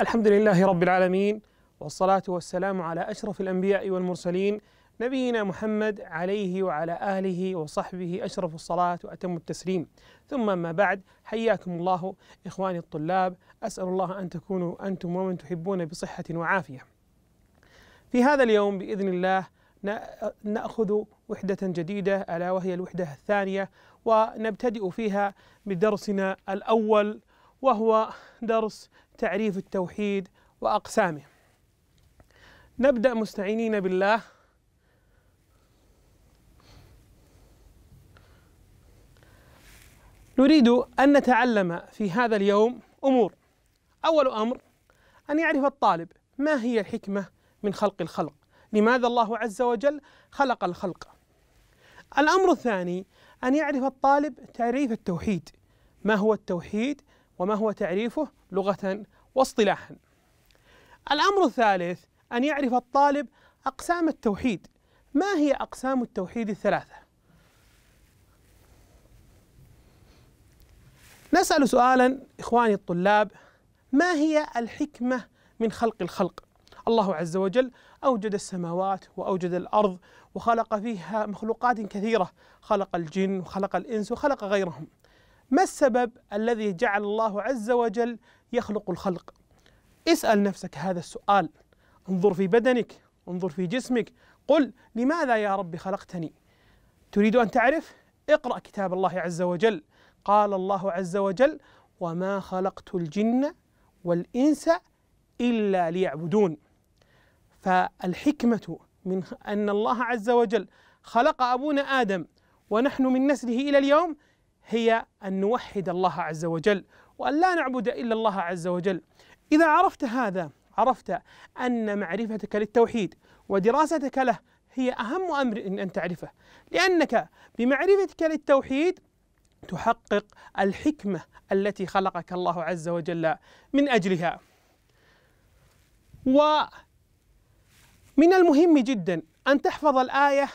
الحمد لله رب العالمين والصلاة والسلام على أشرف الأنبياء والمرسلين نبينا محمد عليه وعلى آله وصحبه أشرف الصلاة وأتم التسليم ثم ما بعد حياكم الله إخواني الطلاب أسأل الله أن تكونوا أنتم ومن تحبون بصحة وعافية في هذا اليوم بإذن الله نأخذ وحدة جديدة ألا وهي الوحدة الثانية ونبتدئ فيها بدرسنا الأول وهو درس تعريف التوحيد وأقسامه نبدأ مستعينين بالله نريد أن نتعلم في هذا اليوم أمور أول أمر أن يعرف الطالب ما هي الحكمة من خلق الخلق لماذا الله عز وجل خلق الخلق الأمر الثاني أن يعرف الطالب تعريف التوحيد ما هو التوحيد وما هو تعريفه لغة واصطلاحا. الأمر الثالث أن يعرف الطالب أقسام التوحيد. ما هي أقسام التوحيد الثلاثة؟ نسأل سؤالا إخواني الطلاب ما هي الحكمة من خلق الخلق؟ الله عز وجل أوجد السماوات وأوجد الأرض وخلق فيها مخلوقات كثيرة خلق الجن وخلق الإنس وخلق غيرهم ما السبب الذي جعل الله عز وجل يخلق الخلق اسأل نفسك هذا السؤال انظر في بدنك انظر في جسمك قل لماذا يا رب خلقتني تريد أن تعرف اقرأ كتاب الله عز وجل قال الله عز وجل وما خلقت الجن والإنس إلا ليعبدون فالحكمة من أن الله عز وجل خلق أبونا آدم ونحن من نسله إلى اليوم هي أن نوحد الله عز وجل وأن لا نعبد إلا الله عز وجل إذا عرفت هذا عرفت أن معرفتك للتوحيد ودراستك له هي أهم أمر إن أن تعرفه لأنك بمعرفتك للتوحيد تحقق الحكمة التي خلقك الله عز وجل من أجلها ومن المهم جدا أن تحفظ الآية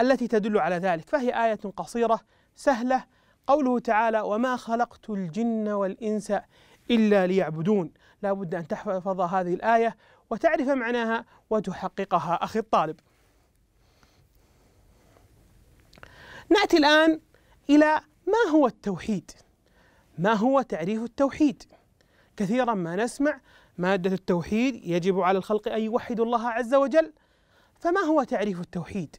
التي تدل على ذلك فهي آية قصيرة سهلة قوله تعالى وما خلقت الجن والإنس إلا ليعبدون لا بد أن تحفظ هذه الآية وتعرف معناها وتحققها أخي الطالب نأتي الآن إلى ما هو التوحيد ما هو تعريف التوحيد كثيرا ما نسمع مادة التوحيد يجب على الخلق أن يوحدوا الله عز وجل فما هو تعريف التوحيد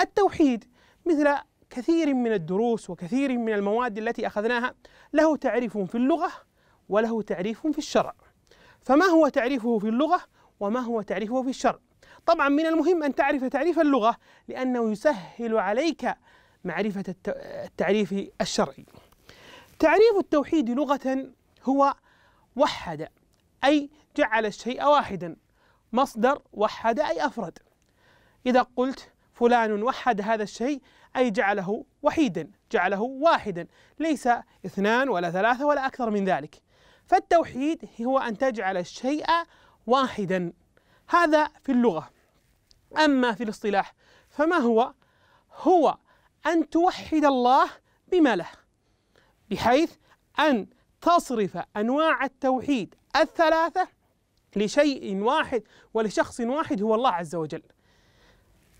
التوحيد مثل كثير من الدروس وكثير من المواد التي أخذناها له تعريف في اللغة وله تعريف في الشرع فما هو تعريفه في اللغة وما هو تعريفه في الشرع طبعا من المهم أن تعرف تعريف اللغة لأنه يسهل عليك معرفة التعريف الشرعي تعريف التوحيد لغة هو وحد أي جعل الشيء واحدا مصدر وحد أي أفرد إذا قلت فلان وحد هذا الشيء أي جعله وحيدا جعله واحدا ليس اثنان ولا ثلاثة ولا أكثر من ذلك فالتوحيد هو أن تجعل الشيء واحدا هذا في اللغة أما في الاصطلاح فما هو؟ هو أن توحد الله بما له بحيث أن تصرف أنواع التوحيد الثلاثة لشيء واحد ولشخص واحد هو الله عز وجل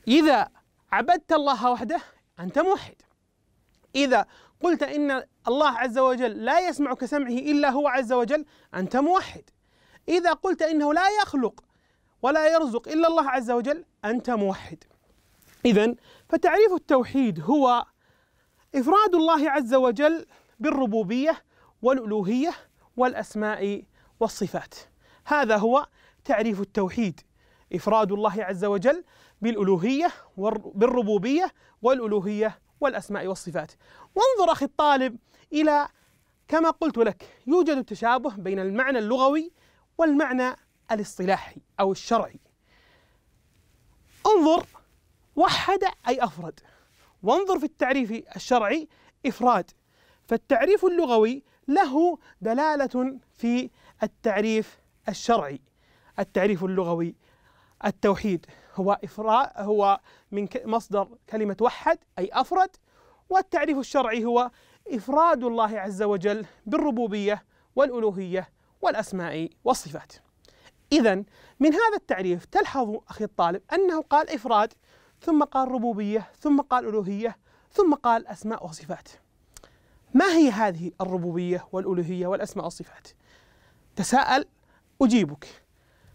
إذا عبدت الله وحده أنت موحد إذا قلت إن الله عز وجل لا يسمع كسمعه إلا هو عز وجل أنت موحد إذا قلت إنه لا يخلق ولا يرزق إلا الله عز وجل أنت موحد إذا فتعريف التوحيد هو إفراد الله عز وجل بالربوبية والألوهية والأسماء والصفات هذا هو تعريف التوحيد إفراد الله عز وجل بالألوهية بالربوبية والألوهية والأسماء والصفات وانظر أخي الطالب إلى كما قلت لك يوجد تشابه بين المعنى اللغوي والمعنى الاصطلاحي أو الشرعي انظر وحد أي أفرد وانظر في التعريف الشرعي إفراد فالتعريف اللغوي له دلالة في التعريف الشرعي التعريف اللغوي التوحيد هو إفراد هو من مصدر كلمة وحد أي أفرد والتعريف الشرعي هو إفراد الله عز وجل بالربوبية والألوهية والأسماء والصفات إذا من هذا التعريف تلحظ أخي الطالب أنه قال إفراد ثم قال ربوبية ثم قال ألوهية ثم قال أسماء وصفات ما هي هذه الربوبية والألوهية والأسماء والصفات؟ تساءل أجيبك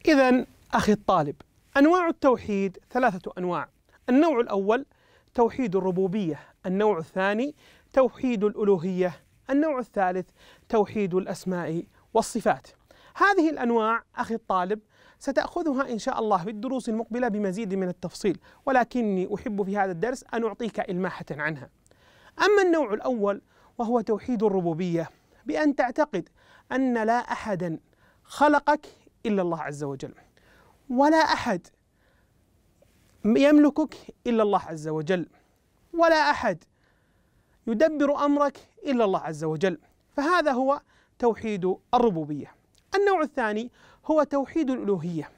إذا أخي الطالب أنواع التوحيد ثلاثة أنواع النوع الأول توحيد الربوبية النوع الثاني توحيد الألوهية النوع الثالث توحيد الأسماء والصفات هذه الأنواع أخي الطالب ستأخذها إن شاء الله في الدروس المقبلة بمزيد من التفصيل ولكني أحب في هذا الدرس أن أعطيك إلماحة عنها أما النوع الأول وهو توحيد الربوبية بأن تعتقد أن لا أحدا خلقك إلا الله عز وجل ولا أحد يملكك إلا الله عز وجل ولا أحد يدبر أمرك إلا الله عز وجل فهذا هو توحيد الربوبية النوع الثاني هو توحيد الألوهية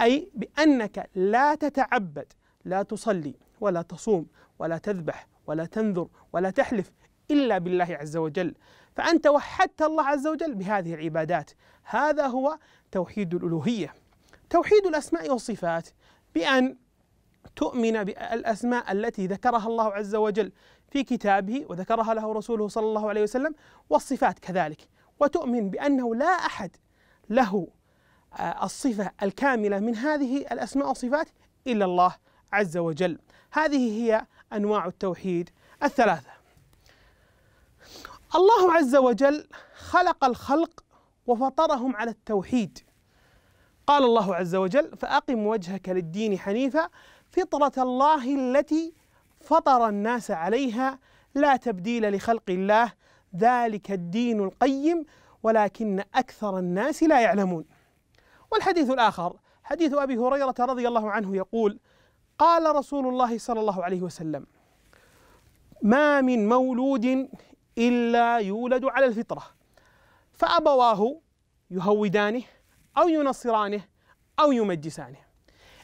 أي بأنك لا تتعبد لا تصلي ولا تصوم ولا تذبح ولا تنذر ولا تحلف إلا بالله عز وجل فأنت وحدت الله عز وجل بهذه العبادات هذا هو توحيد الألوهية توحيد الأسماء والصفات بأن تؤمن بالأسماء التي ذكرها الله عز وجل في كتابه وذكرها له رسوله صلى الله عليه وسلم والصفات كذلك وتؤمن بأنه لا أحد له آه، الصفة الكاملة من هذه الأسماء والصفات إلا الله عز وجل هذه هي أنواع التوحيد الثلاثة الله عز وجل خلق الخلق وفطرهم على التوحيد قال الله عز وجل فأقم وجهك للدين حنيفا فطرة الله التي فطر الناس عليها لا تبديل لخلق الله ذلك الدين القيم ولكن أكثر الناس لا يعلمون والحديث الآخر حديث أبي هريرة رضي الله عنه يقول قال رسول الله صلى الله عليه وسلم ما من مولود إلا يولد على الفطرة فأبواه يهودانه أو ينصرانه أو يمجسانه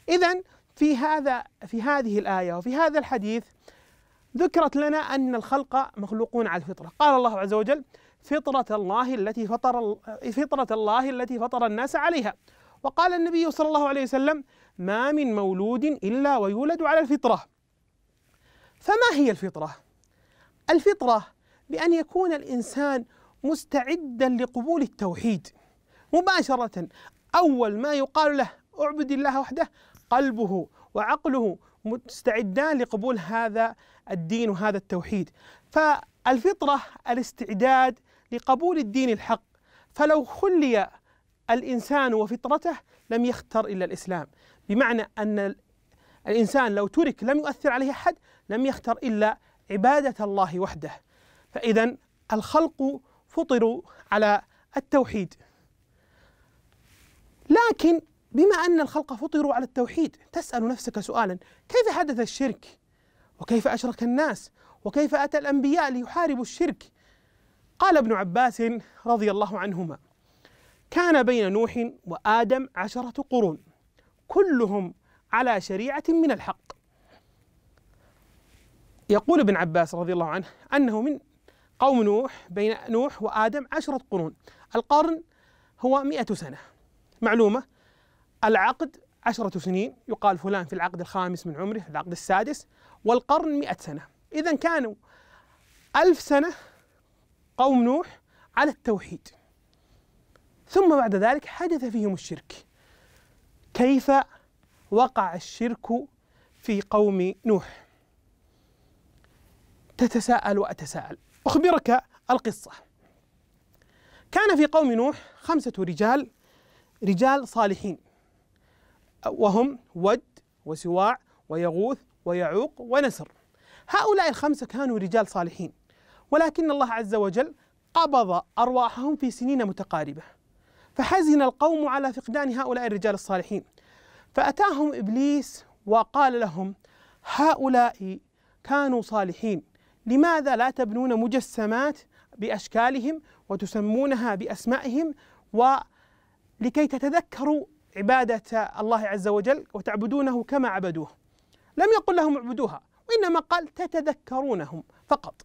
إذا في هذا في هذه الآية وفي هذا الحديث ذكرت لنا أن الخلق مخلوقون على الفطرة قال الله عز وجل فطرة الله التي فطر فطرة الله التي فطر الناس عليها وقال النبي صلى الله عليه وسلم ما من مولود إلا ويولد على الفطرة فما هي الفطرة؟ الفطرة بأن يكون الإنسان مستعدا لقبول التوحيد مباشرة أول ما يقال له اعبد الله وحده قلبه وعقله مستعدان لقبول هذا الدين وهذا التوحيد فالفطرة الاستعداد لقبول الدين الحق فلو خلي الإنسان وفطرته لم يختر إلا الإسلام بمعنى أن الإنسان لو ترك لم يؤثر عليه أحد لم يختر إلا عبادة الله وحده فإذا الخلق فطروا على التوحيد لكن بما أن الخلق فطروا على التوحيد تسأل نفسك سؤالا كيف حدث الشرك وكيف أشرك الناس وكيف أتى الأنبياء ليحاربوا الشرك قال ابن عباس رضي الله عنهما كان بين نوح وآدم عشرة قرون كلهم على شريعة من الحق يقول ابن عباس رضي الله عنه أنه من قوم نوح بين نوح وآدم عشرة قرون القرن هو مئة سنة معلومة العقد عشرة سنين يقال فلان في العقد الخامس من عمره العقد السادس والقرن مئة سنة إذا كانوا ألف سنة قوم نوح على التوحيد ثم بعد ذلك حدث فيهم الشرك كيف وقع الشرك في قوم نوح تتساءل وأتساءل أخبرك القصة كان في قوم نوح خمسة رجال رجال صالحين وهم ود وسواع ويغوث ويعوق ونسر هؤلاء الخمسة كانوا رجال صالحين ولكن الله عز وجل قبض أرواحهم في سنين متقاربة فحزن القوم على فقدان هؤلاء الرجال الصالحين فأتاهم إبليس وقال لهم هؤلاء كانوا صالحين لماذا لا تبنون مجسمات بأشكالهم وتسمونها بأسمائهم لكي تتذكروا عبادة الله عز وجل وتعبدونه كما عبدوه لم يقل لهم اعبدوها وإنما قال تتذكرونهم فقط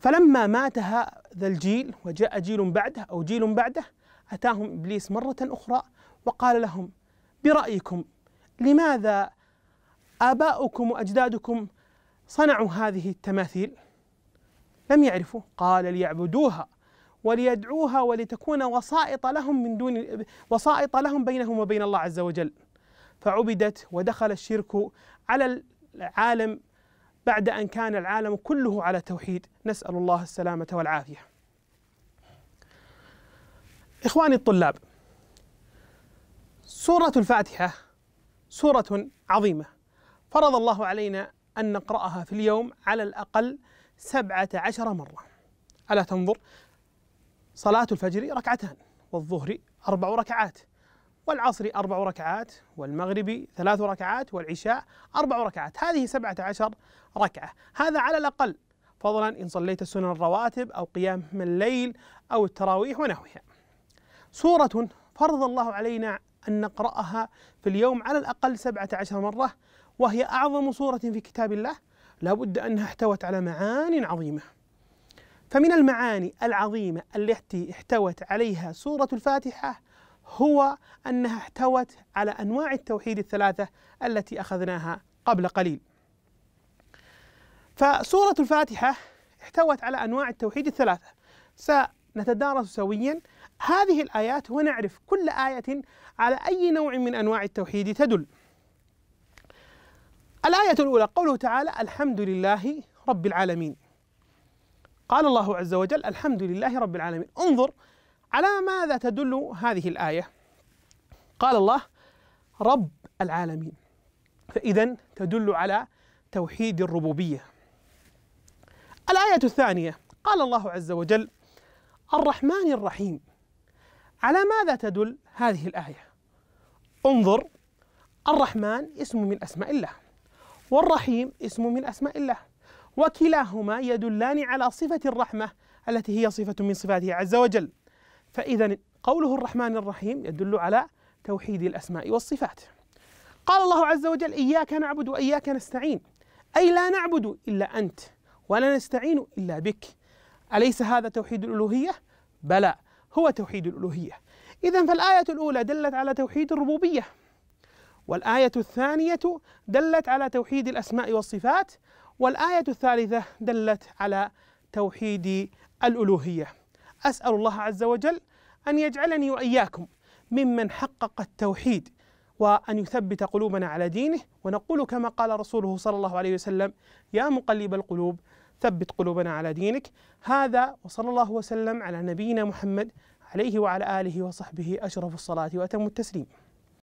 فلما مات هذا الجيل وجاء جيل بعده أو جيل بعده أتاهم إبليس مرة أخرى وقال لهم برأيكم لماذا آباؤكم وأجدادكم صنعوا هذه التماثيل لم يعرفوا قال ليعبدوها وليدعوها ولتكون وسائط لهم من دون وسائط لهم بينهم وبين الله عز وجل فعبدت ودخل الشرك على العالم بعد أن كان العالم كله على توحيد نسأل الله السلامة والعافية إخواني الطلاب سورة الفاتحة سورة عظيمة فرض الله علينا أن نقرأها في اليوم على الأقل سبعة عشر مرة ألا تنظر صلاة الفجر ركعتان والظهر أربع ركعات والعصر أربع ركعات والمغرب ثلاث ركعات والعشاء أربع ركعات هذه سبعة عشر ركعة هذا على الأقل فضلا إن صليت السنن الرواتب أو قيام من الليل أو التراويح ونحوها سورة فرض الله علينا أن نقرأها في اليوم على الأقل سبعة عشر مرة وهي أعظم سورة في كتاب الله لابد أنها احتوت على معان عظيمة فمن المعاني العظيمة التي احتوت عليها سورة الفاتحة هو أنها احتوت على أنواع التوحيد الثلاثة التي أخذناها قبل قليل. فسورة الفاتحة احتوت على أنواع التوحيد الثلاثة. سنتدارس سويا هذه الآيات ونعرف كل آية على أي نوع من أنواع التوحيد تدل. الآية الأولى قوله تعالى: الحمد لله رب العالمين. قال الله عز وجل الحمد لله رب العالمين انظر على ماذا تدل هذه الآية قال الله رب العالمين فإذا تدل على توحيد الربوبية الآية الثانية قال الله عز وجل الرحمن الرحيم على ماذا تدل هذه الآية انظر الرحمن اسم من أسماء الله والرحيم اسم من أسماء الله وكلاهما يدلان على صفة الرحمة التي هي صفة من صفاته عز وجل فإذا قوله الرحمن الرحيم يدل على توحيد الأسماء والصفات قال الله عز وجل إياك نعبد وإياك نستعين أي لا نعبد إلا أنت ولا نستعين إلا بك أليس هذا توحيد الألوهية؟ بلى هو توحيد الألوهية إذا فالآية الأولى دلت على توحيد الربوبية والآية الثانية دلت على توحيد الأسماء والصفات والآية الثالثة دلت على توحيد الألوهية أسأل الله عز وجل أن يجعلني وإياكم ممن حقق التوحيد وأن يثبت قلوبنا على دينه ونقول كما قال رسوله صلى الله عليه وسلم يا مقلب القلوب ثبت قلوبنا على دينك هذا وصلى الله وسلم على نبينا محمد عليه وعلى آله وصحبه أشرف الصلاة وأتم التسليم